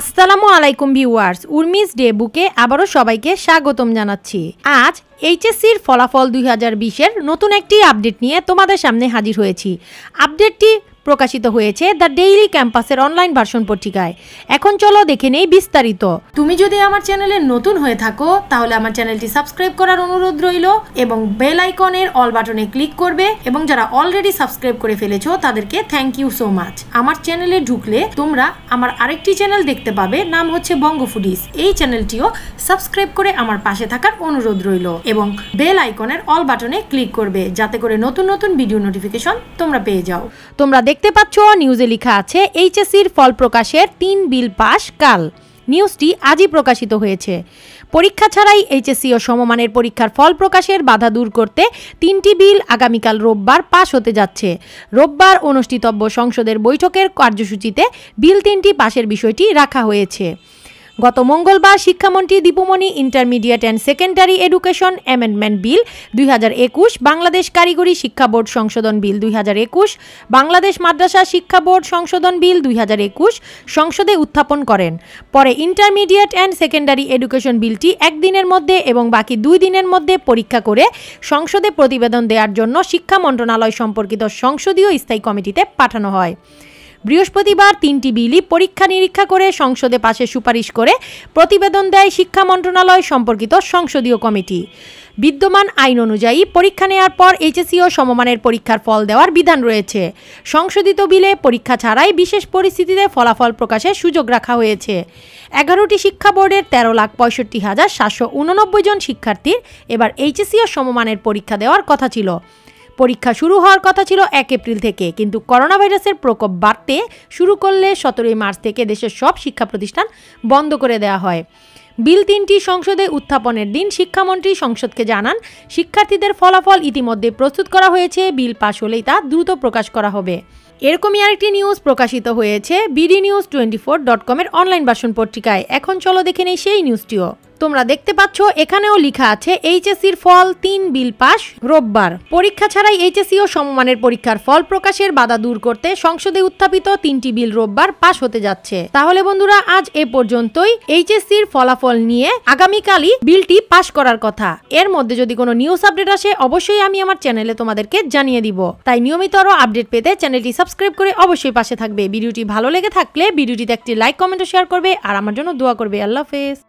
আসসালামু আলাইকুম viewers Urmi's day বুকে আবারও সবাইকে স্বাগতম জানাচ্ছি আজ এইচএসসির ফলাফল দুই হাজার বিশের নতুন একটি আপডেট নিয়ে তোমাদের সামনে হাজির হয়েছি আপডেটটি প্রকাশিত হয়েছে দ্য ডেইলি ক্যাম্পাসের অনলাইন ভার্সন পত্রিকায় এখন চলো দেখে নেই বিস্তারিত তুমি যদি আমার চ্যানেলে নতুন হয়ে থাকো তাহলে আমার চ্যানেলটি সাবস্ক্রাইব করার অনুরোধ রইল এবং বেল আইকনের অল বাটনে ক্লিক করবে এবং যারা অলরেডি সাবস্ক্রাইব করে ফেলেছো তাদেরকে থ্যাংক ইউ সো মাচ আমার চ্যানেলে ঢুকলে তোমরা আমার আরেকটি চ্যানেল দেখতে পাবে নাম হচ্ছে বঙ্গ ফুডিস এই চ্যানেলটিও সাবস্ক্রাইব করে আমার পাশে থাকার অনুরোধ রইল এবং বেল আইকনের অল বাটনে ক্লিক করবে যাতে করে নতুন নতুন ভিডিও নোটিফিকেশন তোমরা পেয়ে যাও তোমরা দেখ দেখতে পাচ্ছ নিউজে লেখা আছে এইচএসির ফল প্রকাশের তিন বিল পাশ কাল নিউজটি আজই প্রকাশিত হয়েছে পরীক্ষা ছাড়াই এইচএসসি ও সমমানের পরীক্ষার ফল প্রকাশের বাধা দূর করতে তিনটি বিল আগামীকাল রোববার পাশ হতে যাচ্ছে রোববার অনুষ্ঠিতব্য সংসদের বৈঠকের কার্যসূচিতে বিল তিনটি পাশের বিষয়টি রাখা হয়েছে গত মঙ্গলবার শিক্ষামন্ত্রী Dipu Moni intermediate and secondary education amendment bill দুই বাংলাদেশ কারিগরি শিক্ষা বোর্ড সংশোধন বিল দুই বাংলাদেশ মাদ্রাসা শিক্ষা বোর্ড সংশোধন বিল দুই সংসদে উত্থাপন করেন পরে ইন্টারমিডিয়েট অ্যান্ড সেকেন্ডারি এডুকেশন বিলটি একদিনের মধ্যে এবং বাকি দুই দিনের মধ্যে পরীক্ষা করে সংসদে প্রতিবেদন দেওয়ার জন্য শিক্ষা মন্ত্রণালয় সম্পর্কিত সংসদীয় স্থায়ী কমিটিতে পাঠানো হয় বৃহস্পতিবার তিনটি বিলই পরীক্ষা নিরীক্ষা করে সংসদে পাশে সুপারিশ করে প্রতিবেদন দেয় শিক্ষা মন্ত্রণালয় সম্পর্কিত সংসদীয় কমিটি বিদ্যমান আইন অনুযায়ী পরীক্ষা নেওয়ার পর এইচএসি ও সমমানের পরীক্ষার ফল দেওয়ার বিধান রয়েছে সংশোধিত বিলে পরীক্ষা ছাড়াই বিশেষ পরিস্থিতিতে ফলাফল প্রকাশের সুযোগ রাখা হয়েছে এগারোটি শিক্ষা বোর্ডের তেরো লাখ পঁয়ষট্টি হাজার সাতশো উননব্বই জন শিক্ষার্থীর এবার এইচএসি ও সমমানের পরীক্ষা দেওয়ার কথা ছিল পরীক্ষা শুরু হওয়ার কথা ছিল এক এপ্রিল থেকে কিন্তু করোনা ভাইরাসের প্রকোপ বাড়তে শুরু করলে সতেরোই মার্চ থেকে দেশের সব শিক্ষা প্রতিষ্ঠান বন্ধ করে দেওয়া হয় বিল তিনটি সংসদে উত্থাপনের দিন শিক্ষামন্ত্রী সংসদকে জানান শিক্ষার্থীদের ফলাফল ইতিমধ্যে প্রস্তুত করা হয়েছে বিল পাশ হলেই তা দ্রুত প্রকাশ করা হবে এরকমই আরেকটি নিউজ প্রকাশিত হয়েছে BD news twenty four dot কমের অনলাইন বাসন পত্রিকায় এখন চলো দেখে নেই সেই নিউজটিও তোমরা দেখতে পাচ্ছ এখানেও লেখা আছে এইচএসির ফল তিন বিল পাস রোববার পরীক্ষা ছাড়াই এইচএসি ও সমমানের পরীক্ষার ফল প্রকাশের বাধা দূর করতে সংসদে উত্থাপিত তিনটি বিল রোববার পাশ হতে যাচ্ছে তাহলে বন্ধুরা আজ এ পর্যন্তই এইচএসির ফলাফল নিয়ে আগামীকালই বিলটি পাশ করার কথা এর মধ্যে যদি কোনো নিউজ আপডেট আসে অবশ্যই আমি আমার চ্যানেলে তোমাদেরকে জানিয়ে দিব তাই নিয়মিত আরও আপডেট পেতে চ্যানেলটি সাবস্ক্রাইব করে অবশ্যই পাশে থাকবে ভিডিওটি ভালো লেগে থাকলে ভিডিওটিতে একটি লাইক কমেন্ট শেয়ার করবে আর আমার জন্য দোয়া করবে আল্লাহ হাফেজ